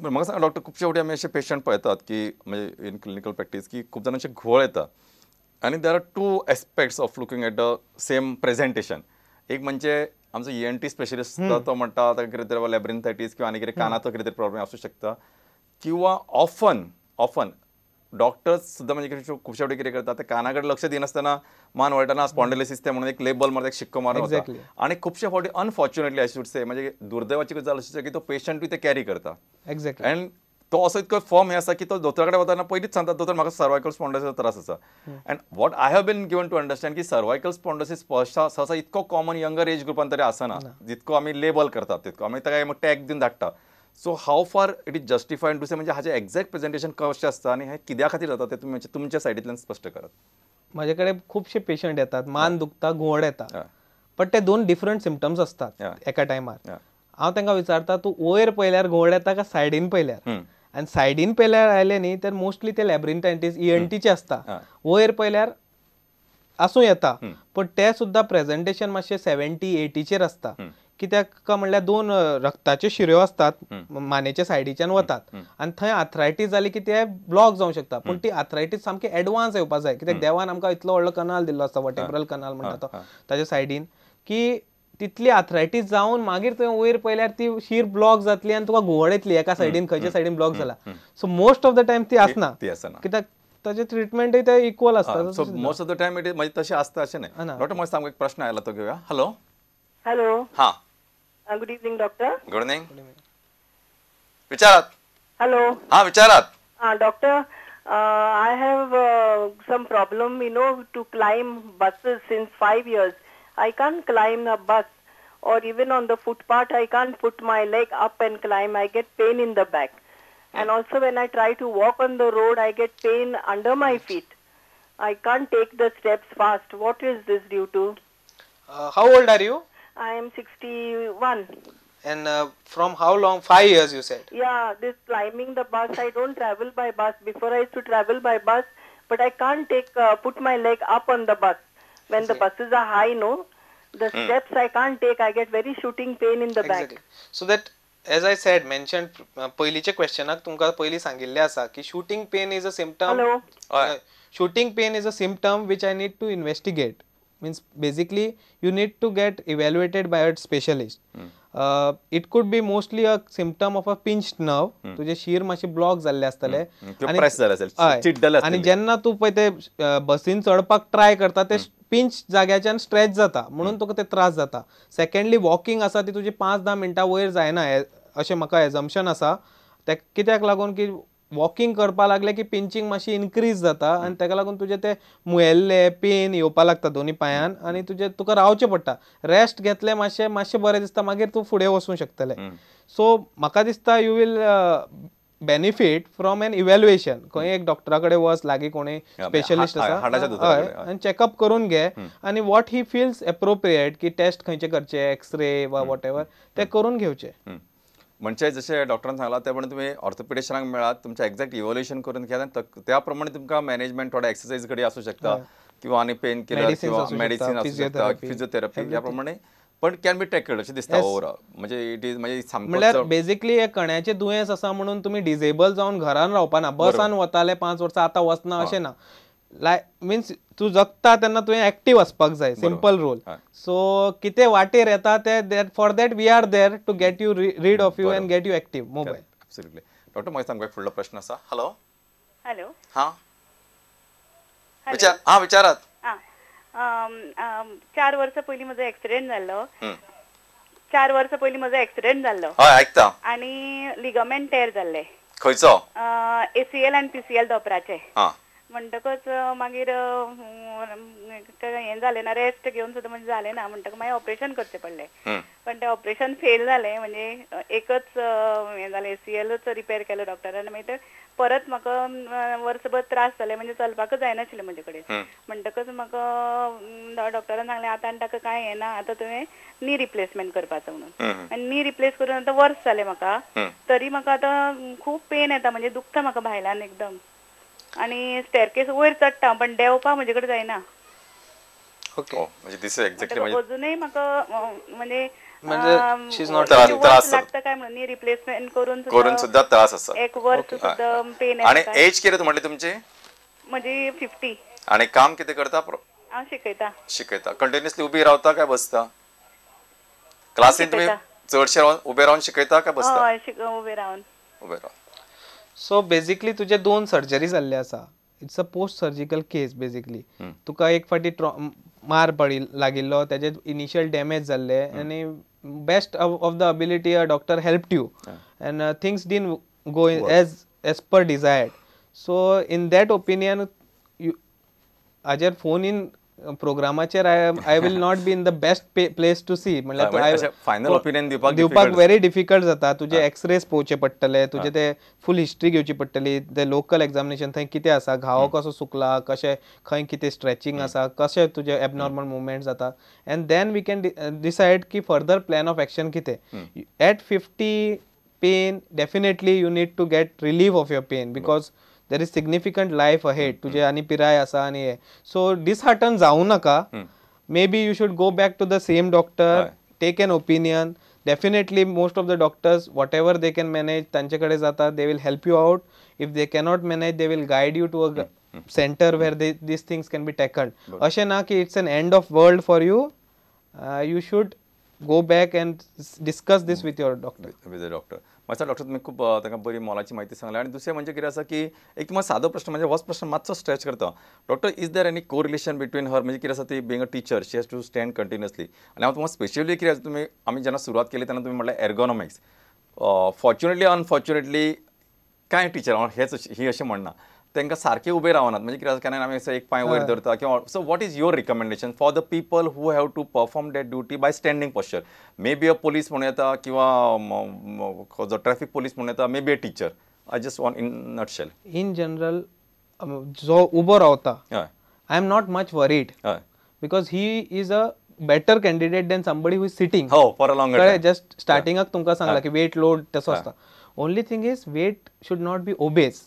बरं म्हाका सांगा डॉक्टर खुबशे फावटी आमी पेशंट पाहतात की म्हणजे इन क्लिनिकल प्रॅक्टीस की खूप जणांचे घोळ येतात आणि there are two aspects of looking at the same presentation एक म्हणजे आमचं ई एन टी स्पेशलिस्ट तो म्हणतात ताका कितें लॅब्रिंथायटीस किंवा आनी कितें कानाचो कितें तरी प्रॉब्लेम असू शकता किंवा ऑफन ऑफन डॉक्टर्स सुद्धा म्हणजे कशी कुशा वगैरे करतात कानाकडे लक्ष देत नसताना मान वळताना स्पॉन्डेलिसिस ते म्हणून एक लेबल मारतात एक शिक्को मारत आणि खूपशे फावटी अनफॉर्च्युनेटली आय शूड म्हणजे दुर्दैवाची गजाल अशी की तो पेशंट ते कॅरी करता एक्झॅक्टली अँड तो असो इतको फॉर्म हे असा की तो दोतोराकडे वताना पहिलीच सांगता दोतोर म्हाका सर्वायकल स्पॉन्डोसिसचा त्रास आसा and what I have been given to understand की सर्वायकल स्पॉन्डोसिस सहसा इतको कॉमन यंगर एज ग्रुपांतरी तरी ना जितको आम्ही लेबल करतात आम्ही तितको काय मग टॅग दिवन धाडटा so how far it is justified to say म्हणजे हाचे एक्झॅक्ट प्रेझेंटेशन कशें आसता आनी हें किद्या खातीर जाता तें तुमी तुमच्या सायडींतल्यान स्पश्ट करत माझ्याकडे कडेन खुबशे पेशंट येतात मान दुखता घुंवळ येता बट ते दोन डिफरंट सिमटम्स असतात एका टायमार हांव तांकां विचारता तूं वयर पळयल्यार घुंवळ येता काय सायडीन पळयल्यार आनी सायडीन पळयल्यार आयले न्ही तर मोस्टली ते लॅब्रिंटायटीस ईएनटीचे आसता वयर पळयल्यार आसूं येता पूण ते सुद्दां प्रेझेंटेशन मातशें सेव्हन्टी एटीचेर आसता कित्याक म्हणल्यार दोन रक्ताच्यो शिऱ्यो असतात मानेच्या सायडीच्यान वतात आनी थंय आथरायटीस जाली की ते ब्लॉक जावंक शकता पूण ती आथरायटीस सामकी एडवान्स येवपाक जाय कित्याक देवान आमकां इतलो व्हडलो कनाल दिल्लो आसा वॉटेब्रल कनाल म्हणटा तो ताच्या सायडीन की तितली आथरायटीस जावन मागीर तुवें वयर पळयल्यार ती शीर ब्लॉक जातली आनी तुका घुंवळ येतली एका सायडीन खंयच्या सायडीन ब्लॉक जाला so most of the time ती आसना कित्याक ताचे ट्रिटमेंटय ते इक्वल आसता most of the time it तशें आसता अशें न्ही डॉक्टर म्हाका आमकां एक प्रश्न आयला तो घेवया हॅलो हॅलो हां good evening doctor good evening विचारात हॅलो हा विचारात हा doctor I have some problem you know to climb buses since five years I can climb a bus और even on the footpath I can put my leg up and climb I get pain in the back try to walk on the to walk on the road my get pain under my the steps fast. What is is this due to how old are you I am 61. And uh, from how long? Five years, you said. Yeah, this climbing the bus. I don't travel by bus. Before I used to travel by bus, but I can't take uh, put my leg up on the bus when okay. the buses are high. No, the mm. steps I can't take. I get very shooting pain in the exactly. back. So that as I said mention uh, पयलीच्या क्वेश्चनाक तुमकां पयलीं सांगिल्लें आसा की shooting pain is a symptom shooting pain is a symptom which I need to investigate means basically you need to get evaluated by a specialist mm. uh, it could be mostly a symptom of a pinched nerve hmm. तुझे शीर मातशे block झाले hmm. म्हणजे असेल आनी जेन्ना तूं पळय ते बसीन चडपाक ट्राय करता ते पिंच जाग्याच्यान स्ट्रेच जाता म्हणून hmm. तुका ते त्रास जाता सेकंडली वॉकिंग आसा ती तुजी पांच धा मिनटां वयर जायना अशें म्हाका एजम्पशन आसा ते कित्याक लागून की वॉकिंग करपाक लागले की पिंचिंग मातशी इनक्रीज जाता आनी ताका लागून तुझे ते मुयल्ले पेन येवपाक लागता दोनी पांयान आनी तुजें तुका रावचें पडटा रेस्ट घेतले मातशें मातशें बरें दिसता मागीर तूं फुडें वचूंक शकतले सो म्हाका दिसता you will benefit from an evaluation खंय एक डॉक्टरा कडेन वच लागीं कोणी स्पेशलिस्ट आसा हय आनी चॅकअप करून घे आनी वॉट ही फिल्स एप्रोप्रिएट की टेस्ट खंयचे करचे एक्सरे वा वॉट एवर ते करून घेवचे म्हणजे जसे डॉक्टरांनी सांगला त्याप्रमाणे तुम्ही तुमी मिळा मेळात एक्झॅक्ट इव्हॉल्युशन करून घ्या त्याप्रमाणे त्या प्रमाणे मॅनेजमेंट थोडा एक्सरसाइज घडी असू शकता किंवा आणि पेन किलर किंवा मेडिसिन असू शकता फिजिओथेरपी याप्रमाणे पण कॅन बी टेकल्ड अशें दिसता ओवरऑल म्हणजे इट इज म्हणजे म्हणल्यार बेसिकली हे कण्याचे दुयेंस आसा म्हणून तुम्ही डिजेबल जावन घरान रावपाना बसान वताले पांच वर्सां आतां वचना अशें ना लाय मिन्स तूं जगता तेन्ना तुवें एक्टीव आसपाक जाय सिंपल रोल सो कितें वाटेर येता ते for that we are there to get you rid of you and get you active mobile doctor मागीर आमकां फुडलो प्रश्न आसा हॅलो हॅलो हा विचार हा विचारात चार वर्सां पयलीं म्हजो एक्सिडेंट जाल्लो चार वर्सां पयलीं म्हजो एक्सिडेंट जाल्लो हय ऐकता आनी लिगामेंट टेअर जाल्ले खंयचो एसीएल आनी पीसीएल दोपराचे म्हणटकच मागीर हें जालें ना रेस्ट घेऊन सुद्धा म्हणजे झाले ना म्हणटकच मागीर ऑपरेशन करचें पडले पण तें ऑपरेशन फेल झाले म्हणजे एकच हें जालें सीएलच रिपेर केलो डॉक्टरान मागीर ते परत म्हाका वर्सभर त्रास झाले म्हणजे चलपाकच जायनाशिल्लें म्हजे कडेन म्हणटकच म्हाका डॉक्टरान सांगलें आतां आनी ताका कांय हें ना आतां तुवें नी रिप्लेसमेंट करपाचो म्हणून आनी नी रिप्लेस करून आतां वर्स जालें म्हाका तरी म्हाका आतां खूब पेन येता म्हणजे दुखता म्हाका भायल्यान एकदम आणि स्टेअरकेस वयर चडटा पण देवपा हो, म्हणजे कडेन जायना ओके म्हणजे दिस एक्झॅक्टली म्हणजे नाही म्हाका म्हणजे म्हणजे शी इज नॉट त्रास लागता काय म्हणून रिप्लेसमेंट करून करून सुद्धा त्रास असतात एक वर्ष सुद्धा पेन आणि एज किती म्हणले तुमचे म्हणजे 50 आणि काम किती करता हांव शिकयता शिकयता कंटिन्यूअसली उबी रावता काय बसता क्लासीन तुम्ही चडशे राहून उबे रावन शिकयता काय बसता हय उबे रावन उबे रावन सो बेजिकली तुझे दोन सर्जरी जाल्ले आसा it's a post surgical case basically तुका एक फाटी मार पडिल लागिल्लो तेजे इनिशियल डॅमेज जाल्ले आनी best of the ability a doctor help you and things didn't go as as per desired so in that opinion हाजेर फोन इन प्रोग्रामाचेर I I will not be in the best place to see म्हणल्यार final opinion दिवपाक very difficult जाता तुजे X-rays पोवचे पडटले तुजे ते फूल history घेवची पडटली ते लोकल एग्जामिनेशन थंय कितें आसा घाव कसो सुकला कशें खंय कितें स्ट्रेचिंग आसा कशें तुजे एबनॉर्मल मुवमेंट जाता and then we can decide की फर्दर प्लॅन ऑफ एक्शन कितें at fifty pain definitely you need to get relief of your pain because there is significant life ahead तुझे आणि पिराय आसा आनी हे सो डिसहार्टन जाऊ नका may be you should go back to the same doctor take an opinion definitely most of the doctors whatever they can manage तांचे जातात they will help you out if they cannot manage they will guide you to a centre where this things can be tackled असे ना की it's an end of world for you you should go back and discuss this with your doctor with a doctor मातसो doctor तुमी खूब त्यांना बरी मॉलाची माहिती सांगली आणि दुसरें म्हणजे किती असं की एक तुम्हाला सादो प्रश्न म्हणजे होच प्रश्न मातसो स्ट्रेच करता doctor is there any correlation between her म्हणजे किती असं ती being a teacher she has to stand continuously आणि हांव तुम्हाला स्पेशली किती तुमी आमी जेन्ना सुरवात केली तेन्ना तुम्ही म्हटलं एर्गॉनॉमिक्स फॉर्च्युनेटली अनफॉर्च्युनेटली काय टीचर हेच ही अशें म्हणना त्यांना सारखे उभे रावनात म्हणजे कितें केन्ना एक पाय वर धरता किंवा so what is your recommendation for the people who have to perform that duty by standing posture may be a police म्हणू येता किंवा जो ट्रॅफिक पोलीस म्हणू येता may be a teacher I just want in nutshell in general जो उबो रावता I am not much worried because he is a better candidate than somebody who is sitting कळ्ळें जस्ट स्टार्टिंगाक तुमकां सांगलां की वेट लोड तसो असता only thing is weight should not be obese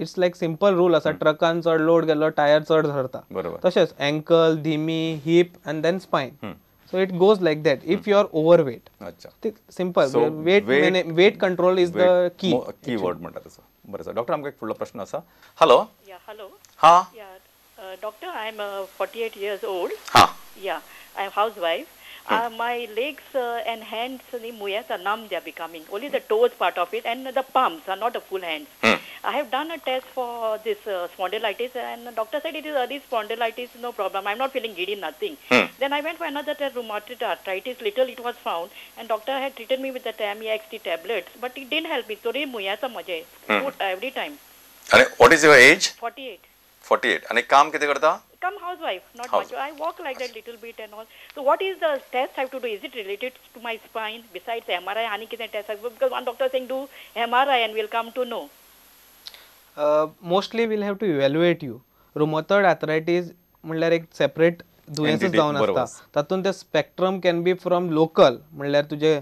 it's like simple rule असा ट्रकान चढ लोड गेलो टायर चढ धरता बरोबर तशेंच अँकल धीमी hip and then spine so it goes like that if you are overweight simple weight weight control is the key key word म्हणटा डॉक्टर आमकां एक फुडलो प्रश्न असा हॅलो हॅलो हा doctor I am forty eight years old या I am housewife Uh, my legs uh, and hands, the uh, muyas are numb, they are becoming. Only the toes part of it and the palms are not the full hands. Mm. I have done a test for this uh, spondylitis and the doctor said it is early spondylitis, no problem. I'm not feeling giddy, nothing. Mm. Then I went for another test, rheumatoid arthritis, little it was found. And doctor had treated me with the XT tablets, but it didn't help me. So, re muyas are hmm. every time. And what is your age? 48. 48. And काम किती करता become housewife, not housewife. much. I walk like that little bit and all. So what is the test I have to do? Is it related to my spine besides MRI? Any Anikitan test because one doctor saying do MRI and we'll come to know. Uh, mostly we'll have to evaluate you. Rheumatoid arthritis म्हणल्यार एक separate दुयेंसच जाऊन आसता तातूंत ते spectrum can be from local म्हणल्यार तुजे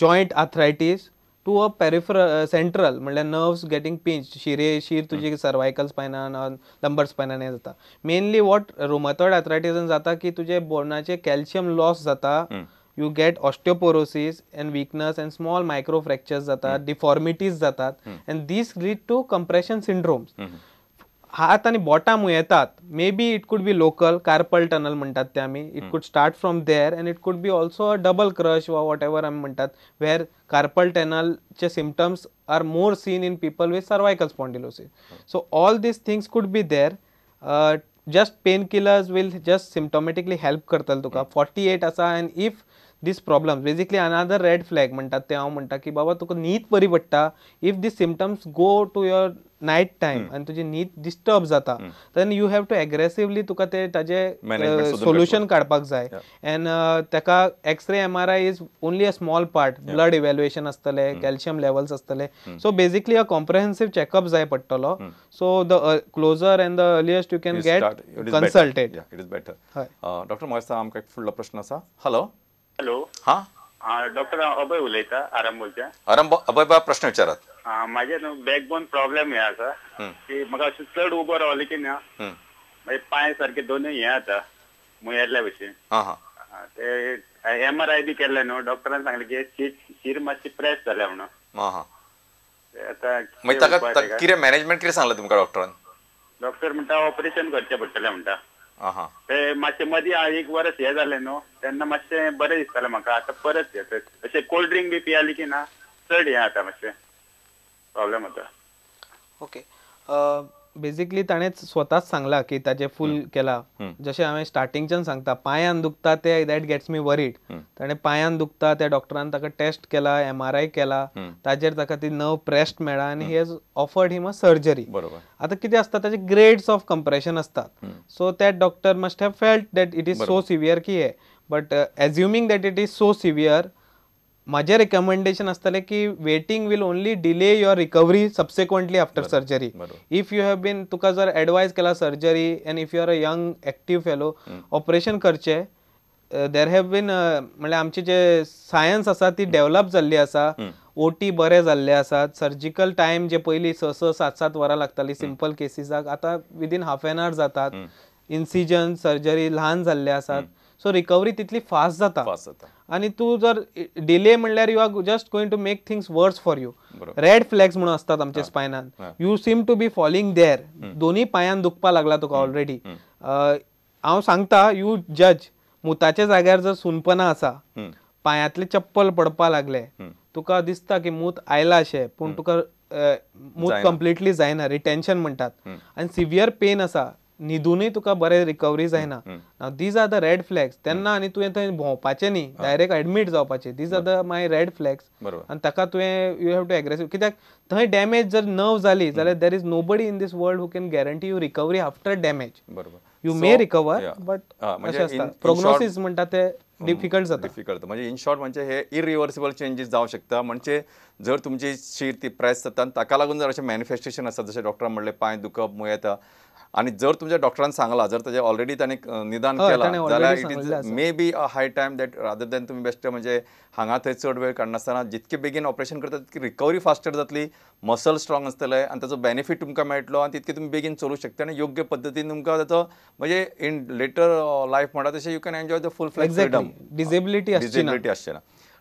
joint arthritis to a peripheral central म्हणजे nerves getting pinch शिरे शीर तुजी सर्वायकल स्पायनान लंबर स्पायनान हे जाता मेनली वॉट रोमथॉइड आर्थरायटिसान जाता की तुझे बोनाचे कॅल्शियम लॉस जाता you get osteoporosis and weakness and small micro fractures जातात डिफॉर्मिटीज जातात and these lead to compression syndromes हात आणि बॉटामुळे येतात may be it could B local carpal tunnel म्हणतात ते आम्ही it could start from there and it could be also a double crush वा whatever आम्ही म्हणतात वेअर कार्पल टनलचे symptoms are more seen in people with cervical spondylosis so all these things could be there just painkillers will just symptomatically help करतले तुका forty eight असा and if these problems basically another red flag म्हणतात ते हा म्हणटा की बाबा तुका न्हीद बरी पडटा if these symptoms go to your night time hmm. आणि तुझी नीट डिस्टर्ब जाता then you have to aggressively तुका ते ताजे सोल्युशन काढपाक जाय एंड ताका x ray M R I is only a small part blood evaluation असतले कॅल्शियम hmm. लेवल्स असतले so basically a comprehensive checkup जाय पडटलो so the closer and the earliest you can get consulted it is better doctor मोयसा आमका एक फुडलो प्रश्न आसा हॅलो हॅलो हा डॉक्टर अभय उलयता आरामोलच्या आराम अभय बाबा प्रश्न विचारात माझे न्हू बॅकबोन प्रॉब्लेम हे आसा की म्हाका अशें चड उबो राहिले की ना म्हणजे पांय सारके दोनूय हे जाता मुयेल्ल्या भशेन ते एम आर आय बी केल्ले न्हू डॉक्टरान सांगले की शीत शीर मातशी प्रेस जाल्या म्हणून आतां किरे मॅनेजमेंट कितें सांगलें तुमकां डॉक्टरान डॉक्टर म्हणटा ऑपरेशन करचें पडटलें म्हणटा ते मात्शे मदीं एक वर्स हे जालें न्हू तेन्ना मातशें बरें दिसताले म्हाका आतां परत हें अशें कोल्ड ड्रिंक बी पियाली की ना चड हे आता मातशें प्रॉब्लेम होता ओके बेसिकली ताणेच स्वतःच सांगला की ताजे फुल केला जशें हांवें स्टार्टिंगच्या सांगता पांयान दुखता ते दॅट गेट्स मी वरीड ताणें पांयान दुखता त्या डॉक्टरान ताका टेस्ट केला एम आर आय केला ताजेर ताका ती नर्व प्रेस्ट मेळ्ळा आणि he has offered him a surgery आता किती आसता त्याचे ग्रेड्स ऑफ कंप्रेशन असतात so that doctor must have felt that it is so severe की हे but assuming that it is so severe माझे रेकमेंडेशन असतले की waiting will only delay your recovery subsequently after surgery if you have been तुका जर advise केला surgery and if you are a young active fellow operation करचे देर have bin म्हणजे आमचे जे सायन्स असा ती डेव्हलप झाली असा ओटी बरे झाले आसात सर्जिकल टाइम जे पहिली स स सात सात वरां लागताली सिंपल केसीसाक आता विदीन हाफ एन आवर जातात इन्सिजन सर्जरी लहान झाले आसात सो रिकवरी तितली फास्ट जाता आणि तू जर डिले म्हणल्यार you are just going to make things worse for you red flags म्हणून असतात आमच्या स्पायनान you seem to be falling there दोन्ही पांयान दुखपा लागला तुका ऑलरेडी हा सांगता यू जज मुताच्या जाग्यावर जर सुनपना असा पायातले चप्पल पडपा लागले तुका दिसता की मूत आयला अशें पूण तुका मूत कंप्लिटली जायना रिटेन्शन म्हणतात आणि सिव्हियर पेन असा न्हिदूनय तुका बरे रिकवरी जायना now these are the red flags तेन्ना आनी तुवें थंय भोंवपाचें न्ही डायरेक्ट एडमीट जावपाचें these are the my red flags आनी ताका तुवें यू हॅव टू एग्रेसीव कित्याक थंय डॅमेज जर नर्व जाली जाल्यार there is nobody in this world who can guarantee you recovery after damage बरोबर यू मे रिकवर बट अशें आसता प्रोग्नोसीस म्हणटा ते डिफिकल्ट जाता डिफिकल्ट म्हणजे इन शॉर्ट म्हणजे हे इरिव्हर्सिबल चेंजीस जावं शकता म्हणजे जर तुमची शीर ती प्रेस जाता ताका लागून जर अशें मॅनिफेस्टेशन आसा जशें डॉक्टर म्हणलें पांय दुखप मुं येता आणि जर तुमच्या डॉक्टरान सांगला जर त्याच्या ऑलरेडी त्याने निदान केलं it is may be a high time that rather than तुम्ही बेस्ट म्हणजे हांगा थंय चड वेळ काडनासतना जितके बेगीन ऑपरेशन करतात तितकी रिकवरी फास्टर जातली मसल स्ट्रॉंग असतले आणि त्याचा बेनिफिट तुमकां मेळटलो आणि तितके तुम्ही बेगीन चलू शकता आणि योग्य पद्दतीन तुमकां त्याचं म्हणजे इन लेटर लायफ म्हणटा तशें you can enjoy the full flex freedom disability disability आसचे ना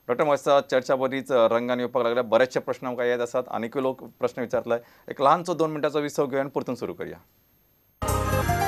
डॉक्टर मास्तर चर्चा बरीच रंगान येवपाक लागल्या बरेचशे प्रश्न येत आसात अनेक लोक प्रश्न विचारले एक ल्हानसो दोन मिनटांचो विसव घेवन परतून सुरू करया Música